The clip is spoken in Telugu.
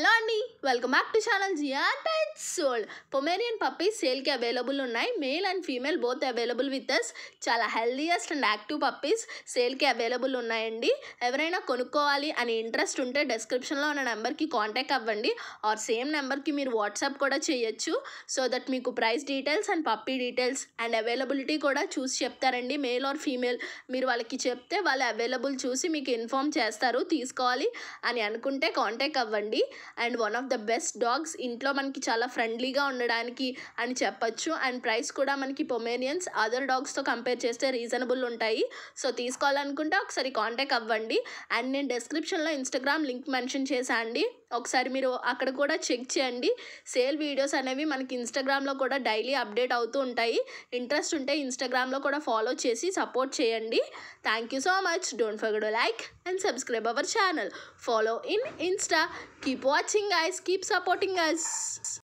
హలో అండి welcome back to channel GR pets sold Pomeranian puppies సేల్కి అవైలబుల్ ఉన్నాయి male and female both available with us చాలా హెల్దీయెస్ట్ అండ్ యాక్టివ్ పప్పీస్ సేల్కి అవైలబుల్ ఉన్నాయండి ఎవరైనా కొనుక్కోవాలి అని ఇంట్రెస్ట్ ఉంటే డిస్క్రిప్షన్లో ఉన్న నెంబర్కి కాంటాక్ట్ అవ్వండి ఆర్ సేమ్ నెంబర్కి మీరు వాట్సాప్ కూడా చేయొచ్చు సో దట్ మీకు price details and puppy details and availability కూడా చూసి చెప్తారండి మేల్ ఆర్ ఫీమేల్ మీరు వాళ్ళకి చెప్తే వాళ్ళు అవైలబుల్ చూసి మీకు ఇన్ఫామ్ చేస్తారు తీసుకోవాలి అని అనుకుంటే కాంటాక్ట్ అవ్వండి and one of the best dogs ఇంట్లో మనకి చాలా ఫ్రెండ్లీగా ఉండడానికి అని చెప్పచ్చు అండ్ ప్రైస్ కూడా మనకి పొమేనియన్స్ అదర్ డాగ్స్తో కంపేర్ చేస్తే రీజనబుల్ ఉంటాయి సో తీసుకోవాలనుకుంటే ఒకసారి కాంటాక్ట్ అవ్వండి అండ్ నేను డిస్క్రిప్షన్లో ఇన్స్టాగ్రామ్ లింక్ మెన్షన్ చేశాను అండి ఒకసారి మీరు అక్కడ కూడా చెక్ చేయండి సేల్ వీడియోస్ అనేవి మనకి ఇన్స్టాగ్రామ్లో కూడా డైలీ అప్డేట్ అవుతూ ఉంటాయి ఇంట్రెస్ట్ ఉంటే ఇన్స్టాగ్రామ్లో కూడా ఫాలో చేసి సపోర్ట్ చేయండి thank you so much don't forget like and subscribe our channel follow in Insta keep watching guys keep supporting us